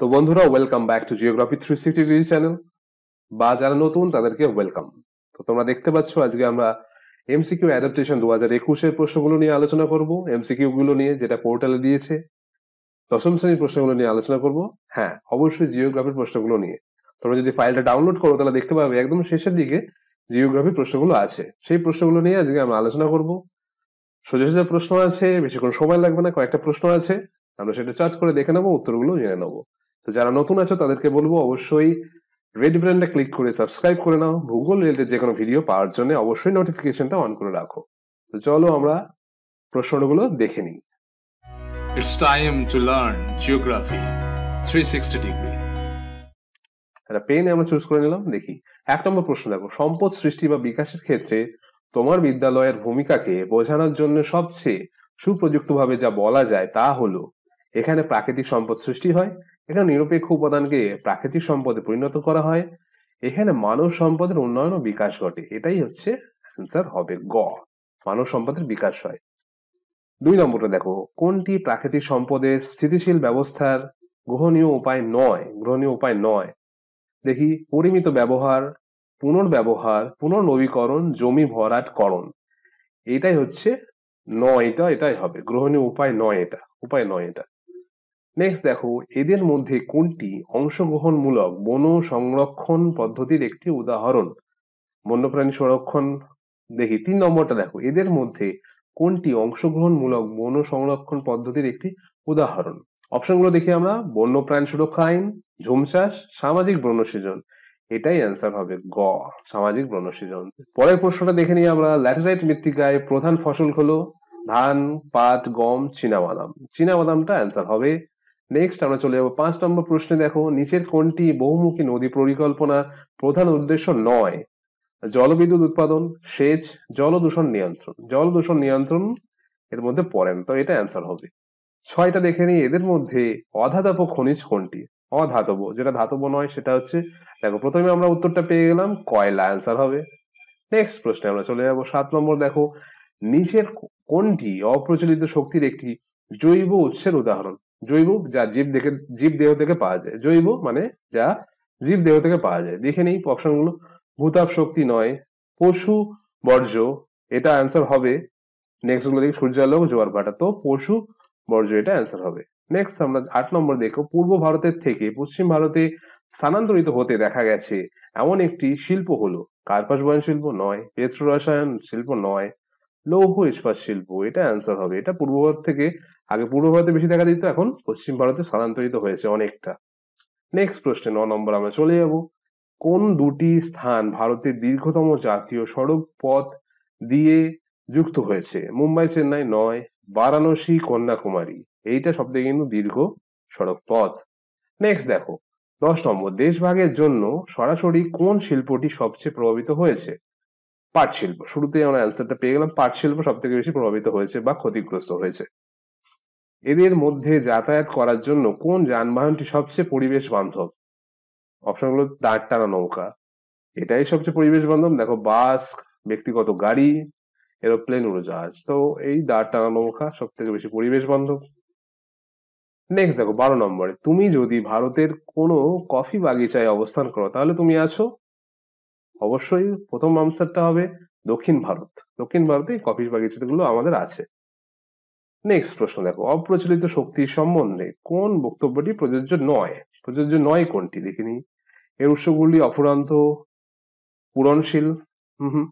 তো বন্ধুরা welcome back to geography three sixty degree channel বা যারা নতুন তাদেরকে ওয়েলকাম তো তোমরা দেখতে পাচ্ছ আজকে আমরা এমসিকিউ অ্যাডাপ্টেশন দু হাজার একুশের প্রশ্নগুলো নিয়ে আলোচনা করব এমসিকিউ গুলো নিয়ে যেটা পোর্টালে দিয়েছে দশম শ্রেণীর প্রশ্নগুলো নিয়ে আলোচনা করব হ্যাঁ অবশ্যই জিওগ্রাফির প্রশ্নগুলো নিয়ে তোমরা যদি ফাইলটা ডাউনলোড করো তাহলে দেখতে পাবে একদম শেষের দিকে জিওগ্রাফির প্রশ্নগুলো আছে সেই প্রশ্নগুলো নিয়ে আজকে আমরা আলোচনা করব সোজা সোজা প্রশ্ন আছে বেশিক্ষণ সময় লাগবে না কয়েকটা প্রশ্ন আছে আমরা সেটা চার্জ করে দেখে নেবো উত্তরগুলো জেনে নেবো তো যারা নতুন আছো তাদেরকে বলবো অবশ্যই রেড ব্র্যান্ডে ক্লিক করে সাবস্ক্রাইব করে নাও ভূগোল রিলেটেড যে কোনো ভিডিও পাওয়ার জন্য অবশ্যই নোটিফিকেশনটা অন করে রাখো তো চলো আমরা প্রশ্নগুলো দেখে নিই It's time to learn geography 360 degree একটা পেন আমরা চুজ করে নিলাম দেখি এক নম্বর প্রশ্ন দেখো সম্পদ সৃষ্টি বা বিকাশের ক্ষেত্রে তোমার বিদ্যালয়ের ভূমিকাকে বোঝানোর জন্য সবচেয়ে সুপ্রযুক্তভাবে যা বলা যায় তা হলো এখানে প্রাকৃতিক সম্পদ সৃষ্টি হয় এখানে নিরপেক্ষ উপাদানকে প্রাকৃতিক সম্পদে পরিণত করা হয় এখানে মানব সম্পদের উন্নয়ন ও বিকাশ ঘটে এটাই হচ্ছে অ্যান্সার হবে গ মানব সম্পদের বিকাশ হয় দুই নম্বরটা দেখো কোনটি প্রাকৃতিক সম্পদের স্থিতিশীল ব্যবস্থার গ্রহণীয় উপায় নয় গ্রহণীয় উপায় নয় দেখি পরিমিত ব্যবহার পুনর্ব্যবহার পুনর্নবীকরণ জমি ভরাটকরণ এটাই হচ্ছে নয় এটা এটাই হবে গ্রহণীয় উপায় নয় এটা উপায় নয় এটা নেক্সট দেখো এদের মধ্যে কোনটি অংশগ্রহণমূলক বন সংরক্ষণ পদ্ধতির একটি উদাহরণ বন্যপ্রাণী সংরক্ষণ দেখি তিন নম্বরটা দেখো এদের মধ্যে কোনটি অংশগ্রহণমূলক বন সংরক্ষণ পদ্ধতির একটি উদাহরণ অপশনগুলো দেখি আমরা বন্যপ্রাণী সুরক্ষা আইন ঝুম চাষ সামাজিক সৃজন এটাই অ্যান্সার হবে গ সামাজিক সৃজন পরের প্রশ্নটা দেখে নিই আমরা ল্যাটেরাইট মৃত্তিকায় প্রধান ফসল হলো ধান পাট গম চীনা বাদামটা অ্যান্সার হবে নেক্সট আমরা চলে যাবো পাঁচ নম্বর প্রশ্নে দেখো নিচের কোনটি বহুমুখী নদী পরিকল্পনার প্রধান উদ্দেশ্য নয় জলবিদ্যুৎ উৎপাদন সেচ জল দূষণ নিয়ন্ত্রণ জল দূষণ নিয়ন্ত্রণ এর মধ্যে পড়েন তো এটা অ্যান্সার হবে ছয়টা দেখে নিই এদের মধ্যে অধাতব খনিজ কোনটি অধাতব যেটা ধাতব নয় সেটা হচ্ছে দেখো প্রথমে আমরা উত্তরটা পেয়ে গেলাম কয়লা অ্যান্সার হবে নেক্সট প্রশ্নে আমরা চলে যাবো সাত নম্বর দেখো নিচের কোনটি অপ্রচলিত শক্তির একটি জৈব উৎসের উদাহরণ জৈব যা জীব দেখে জীব দেহ থেকে পাওয়া যায় জৈব মানে যা জীব দেহ থেকে পাওয়া যায় দেখে নেই অপশনগুলো ভূতাপ শক্তি নয় পশু বর্জ্য এটা অ্যান্সার হবে নেক্সট গুলো দেখি সূর্যালোক জোয়ার ভাটা তো পশু বর্জ্য এটা অ্যান্সার হবে নেক্সট আমরা আট নম্বর দেখো পূর্ব ভারতের থেকে পশ্চিম ভারতে স্থানান্তরিত হতে দেখা গেছে এমন একটি শিল্প হলো কার্পাস বয়ন শিল্প নয় পেত্র রসায়ন শিল্প নয় লৌহ ইস্পাত শিল্প এটা অ্যান্সার হবে এটা পূর্ব ভারত থেকে আগে পূর্ব ভারতে বেশি দেখা দিত এখন পশ্চিম ভারতে স্থানান্তরিত হয়েছে অনেকটা নেক্সট প্রশ্নে ন নম্বর আমরা চলে যাব কোন দুটি স্থান ভারতের দীর্ঘতম জাতীয় সড়ক পথ দিয়ে যুক্ত হয়েছে মুম্বাই চেন্নাই নয় বারাণসী কন্যাকুমারী এইটা সব থেকে কিন্তু দীর্ঘ সড়ক পথ নেক্সট দেখো দশ নম্বর দেশভাগের জন্য সরাসরি কোন শিল্পটি সবচেয়ে প্রভাবিত হয়েছে পাট শিল্প শুরুতেই আমরা অ্যান্সারটা পেয়ে গেলাম পাট শিল্প সব থেকে বেশি প্রভাবিত হয়েছে বা ক্ষতিগ্রস্ত হয়েছে এদের মধ্যে যাতায়াত করার জন্য কোন যানবাহনটি সবচেয়ে পরিবেশ বান্ধব অপশনগুলো দাঁড় টানা নৌকা এটাই সবচেয়ে পরিবেশ বান্ধব দেখো বাস ব্যক্তিগত গাড়ি এরোপ্লেন উড়োজাহাজ তো এই দাঁড় টানা নৌকা সব থেকে বেশি পরিবেশ বান্ধব নেক্সট দেখো বারো নম্বরে তুমি যদি ভারতের কোনো কফি বাগিচায় অবস্থান করো তাহলে তুমি আছো অবশ্যই প্রথম আনসারটা হবে দক্ষিণ ভারত দক্ষিণ ভারতে কফির বাগিচাগুলো আমাদের আছে নেক্সট প্রশ্ন দেখো অপ্রচলিত শক্তি সম্বন্ধে কোন বক্তব্যটি প্রযোজ্য নয় প্রযোজ্য নয় কোনটি দেখিনি এর উৎসগুলি অফুরান্ত পূরণশীল হুম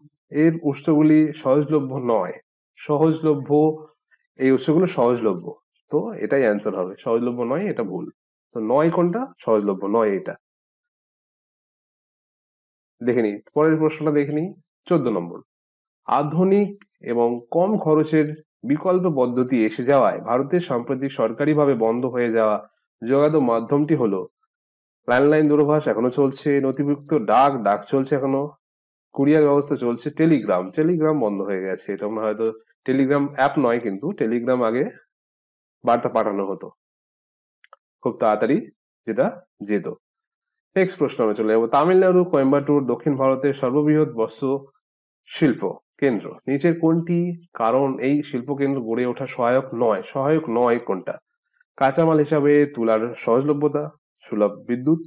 এর উৎসগুলি সহজলভ্য নয় সহজলভ্য এই উৎসগুলো সহজলভ্য তো এটাই অ্যান্সার হবে সহজলভ্য নয় এটা ভুল তো নয় কোনটা সহজলভ্য নয় এটা দেখে নিই পরের প্রশ্নটা দেখে নিই চোদ্দ নম্বর আধুনিক এবং কম খরচের বিকল্প পদ্ধতি এসে যাওয়ায় ভারতের সাম্প্রতিক সরকারিভাবে বন্ধ হয়ে যাওয়া যোগাযোগ মাধ্যমটি হলো ল্যান্ডলাইন দূরভাষ এখনো চলছে নথিভুক্ত ডাক ডাক চলছে এখনো কুরিয়ার ব্যবস্থা চলছে টেলিগ্রাম টেলিগ্রাম বন্ধ হয়ে গেছে তোমরা হয়তো টেলিগ্রাম অ্যাপ নয় কিন্তু টেলিগ্রাম আগে বার্তা পাঠানো হতো খুব তাড়াতাড়ি যেটা যেত নেক্সট প্রশ্ন আমরা চলে যাব তামিলনাড়ু কোয়েম্বাটুর দক্ষিণ ভারতের সর্ববৃহৎ বস্ত্র শিল্প কেন্দ্র নিচের কোনটি কারণ এই শিল্প কেন্দ্র গড়ে ওঠা সহায়ক নয় সহায়ক নয় কোনটা কাঁচামাল হিসাবে তুলার সহজলভ্যতা সুলভ বিদ্যুৎ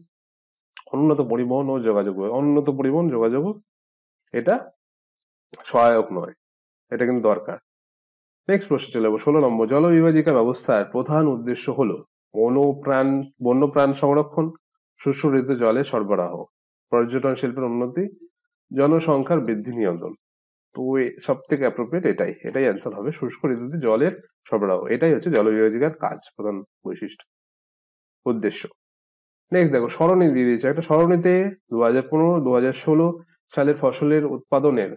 অনুন্নত পরিবহন ও যোগাযোগ অনুন্নত পরিবহন যোগাযোগ এটা সহায়ক নয় এটা কিন্তু দরকার নেক্সট প্রশ্ন চলে যাবো ষোলো নম্বর জলবিভাজিকা ব্যবস্থার প্রধান উদ্দেশ্য হলো বনপ্রাণ বন্যপ্রাণ সংরক্ষণ সুশ্রিত জলের সরবরাহ পর্যটন শিল্পের উন্নতি জনসংখ্যার বৃদ্ধি নিয়ন্ত্রণ তো সব থেকে অ্যাপ্রোপ্রিয়েট এটাই এটাই অ্যান্সার হবে শুষ্ক ঋতুতে জলের সরবরাহ এটাই হচ্ছে জলবিভাজিকার কাজ প্রধান বৈশিষ্ট্য উদ্দেশ্য নেক্সট দেখো সরণি দিয়ে দিয়েছে একটা সরণিতে দু হাজার পনেরো দু হাজার ষোলো সালের ফসলের উৎপাদনের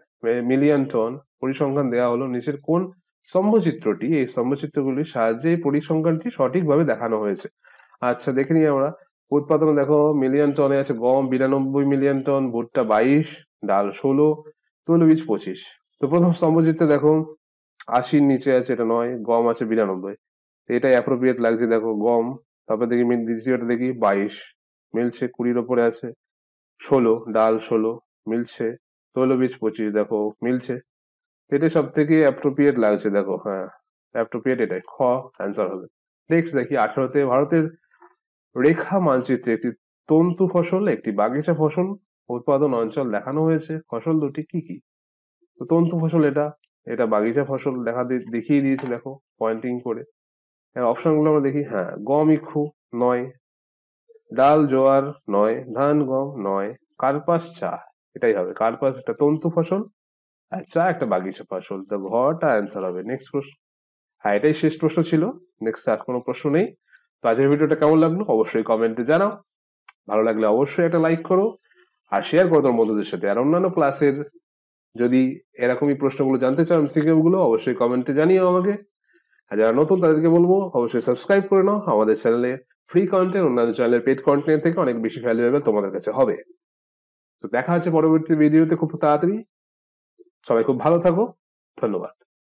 মিলিয়ন টন পরিসংখ্যান দেওয়া হলো নিচের কোন স্তম্ভচিত্রটি এই স্তম্ভচিত্রগুলির সাহায্যে পরিসংখ্যানটি সঠিকভাবে দেখানো হয়েছে আচ্ছা দেখে নিই আমরা উৎপাদন দেখো মিলিয়ন টনে আছে গম বিরানব্বই মিলিয়ন টন ভুট্টা বাইশ ডাল ষোলো তৈলবীজ পঁচিশ তো প্রথম স্তম্ভচিত্রে দেখো আশির নিচে আছে এটা নয় গম আছে বিরানব্বই এটা অ্যাপ্রোপ্রিয়েট লাগছে দেখো গম তারপরে দেখি দ্বিতীয়টা দেখি বাইশ মিলছে কুড়ির ওপরে আছে ষোলো ডাল ষোলো মিলছে তৈলবীজ পঁচিশ দেখো মিলছে এটা সব থেকে অ্যাপ্রোপ্রিয়েট লাগছে দেখো হ্যাঁ অ্যাপ্রোপ্রিয়েট এটাই খ অ্যান্সার হবে নেক্সট দেখি আঠারোতে ভারতের রেখা মানচিত্রে একটি তন্তু ফসল একটি বাগিচা ফসল উৎপাদন অঞ্চল দেখানো হয়েছে ফসল দুটি কি কি তো তন্তু ফসল এটা এটা বাগিচা ফসল দেখা দেখিয়ে দিয়েছে দেখো পয়েন্টিং করে অপশনগুলো আমরা দেখি হ্যাঁ গম ইক্ষু নয় ডাল জোয়ার নয় ধান গম নয় কার্পাস চা এটাই হবে কার্পাস একটা তন্তু ফসল আর চা একটা বাগিচা ফসল তো ঘটা অ্যান্সার হবে নেক্সট প্রশ্ন হ্যাঁ এটাই শেষ প্রশ্ন ছিল নেক্সট আর কোনো প্রশ্ন নেই তো আজকের ভিডিওটা কেমন লাগলো অবশ্যই কমেন্টে জানাও ভালো লাগলে অবশ্যই একটা লাইক করো আর শেয়ার করো তোমার বন্ধুদের সাথে আর অন্যান্য ক্লাসের যদি এরকমই প্রশ্নগুলো জানতে চাও এমসিকিউগুলো অবশ্যই কমেন্টে জানিও আমাকে আর যারা নতুন তাদেরকে বলবো অবশ্যই সাবস্ক্রাইব করে নাও আমাদের চ্যানেলে ফ্রি কন্টেন্ট অন্যান্য চ্যানেলের পেড কন্টেন্ট থেকে অনেক বেশি ভ্যালুয়েবল তোমাদের কাছে হবে তো দেখা হচ্ছে পরবর্তী ভিডিওতে খুব তাড়াতাড়ি সবাই খুব ভালো থাকো ধন্যবাদ